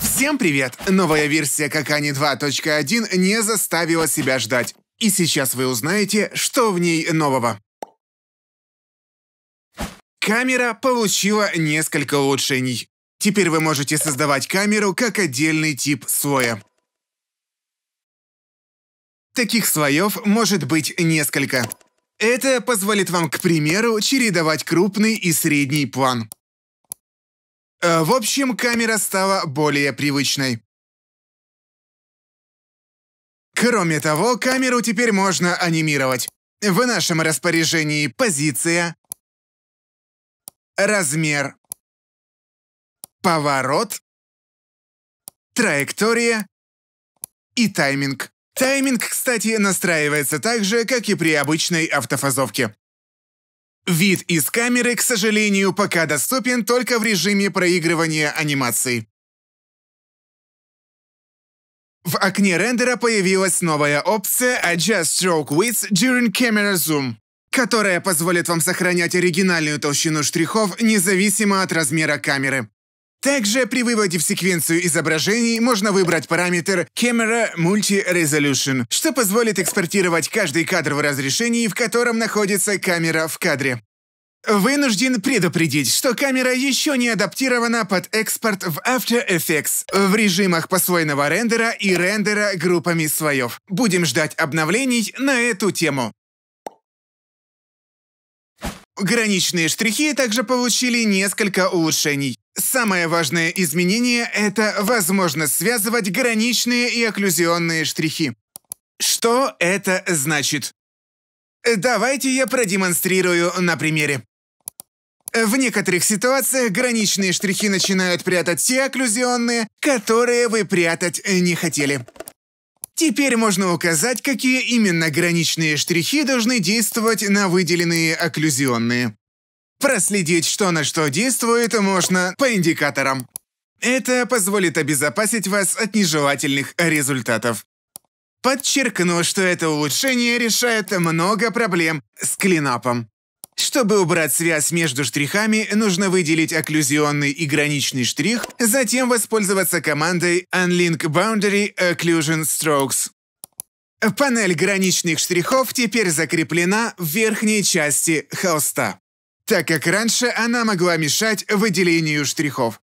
Всем привет! Новая версия Какани 2.1 не заставила себя ждать. И сейчас вы узнаете, что в ней нового. Камера получила несколько улучшений. Теперь вы можете создавать камеру как отдельный тип слоя. Таких слоев может быть несколько. Это позволит вам, к примеру, чередовать крупный и средний план. Э, в общем, камера стала более привычной. Кроме того, камеру теперь можно анимировать. В нашем распоряжении позиция, размер, поворот, траектория и тайминг. Тайминг, кстати, настраивается так же, как и при обычной автофазовке. Вид из камеры, к сожалению, пока доступен только в режиме проигрывания анимации. В окне рендера появилась новая опция Adjust Stroke Width During Camera Zoom, которая позволит вам сохранять оригинальную толщину штрихов независимо от размера камеры. Также при выводе в секвенцию изображений можно выбрать параметр Camera Multi Resolution, что позволит экспортировать каждый кадр в разрешении, в котором находится камера в кадре. Вынужден предупредить, что камера еще не адаптирована под экспорт в After Effects в режимах посвойного рендера и рендера группами слоев. Будем ждать обновлений на эту тему. Граничные штрихи также получили несколько улучшений. Самое важное изменение – это возможность связывать граничные и окклюзионные штрихи. Что это значит? Давайте я продемонстрирую на примере. В некоторых ситуациях граничные штрихи начинают прятать те окклюзионные, которые вы прятать не хотели. Теперь можно указать, какие именно граничные штрихи должны действовать на выделенные окклюзионные. Проследить, что на что действует, можно по индикаторам. Это позволит обезопасить вас от нежелательных результатов. Подчеркну, что это улучшение решает много проблем с клинапом. Чтобы убрать связь между штрихами, нужно выделить окклюзионный и граничный штрих, затем воспользоваться командой Unlink Boundary Occlusion Strokes. Панель граничных штрихов теперь закреплена в верхней части холста так как раньше она могла мешать выделению штрихов.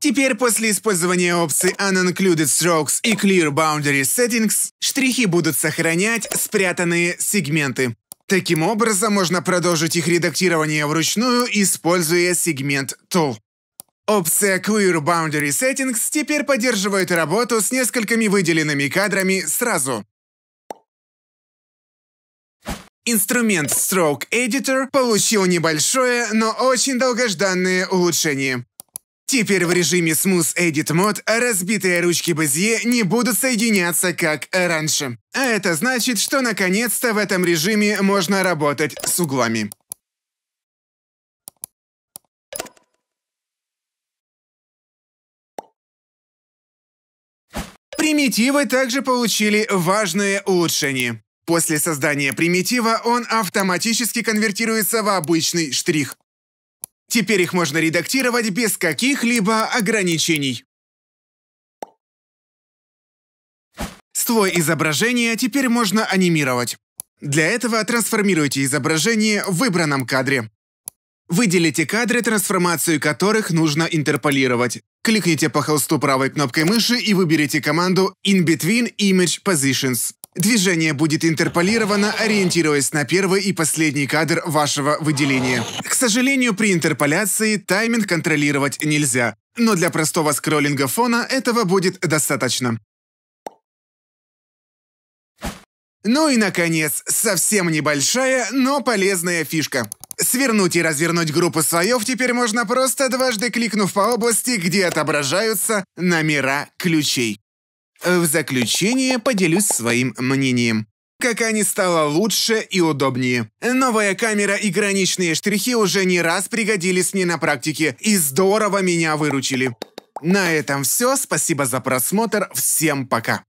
Теперь после использования опций Unincluded Strokes и Clear Boundary Settings штрихи будут сохранять спрятанные сегменты. Таким образом, можно продолжить их редактирование вручную, используя сегмент Tool. Опция Clear Boundary Settings теперь поддерживает работу с несколькими выделенными кадрами сразу. Инструмент Stroke Editor получил небольшое, но очень долгожданное улучшение. Теперь в режиме Smooth Edit Mode разбитые ручки Безье не будут соединяться, как раньше. А это значит, что наконец-то в этом режиме можно работать с углами. Примитивы также получили важные улучшения. После создания примитива он автоматически конвертируется в обычный штрих. Теперь их можно редактировать без каких-либо ограничений. Свой изображения теперь можно анимировать. Для этого трансформируйте изображение в выбранном кадре. Выделите кадры, трансформацию которых нужно интерполировать. Кликните по холсту правой кнопкой мыши и выберите команду In Between Image Positions. Движение будет интерполировано, ориентируясь на первый и последний кадр вашего выделения. К сожалению, при интерполяции тайминг контролировать нельзя, но для простого скроллинга фона этого будет достаточно. Ну и, наконец, совсем небольшая, но полезная фишка. Свернуть и развернуть группу слоев теперь можно просто дважды кликнув по области, где отображаются номера ключей. В заключение поделюсь своим мнением. Какани стала лучше и удобнее. Новая камера и граничные штрихи уже не раз пригодились мне на практике и здорово меня выручили. На этом все. Спасибо за просмотр. Всем пока.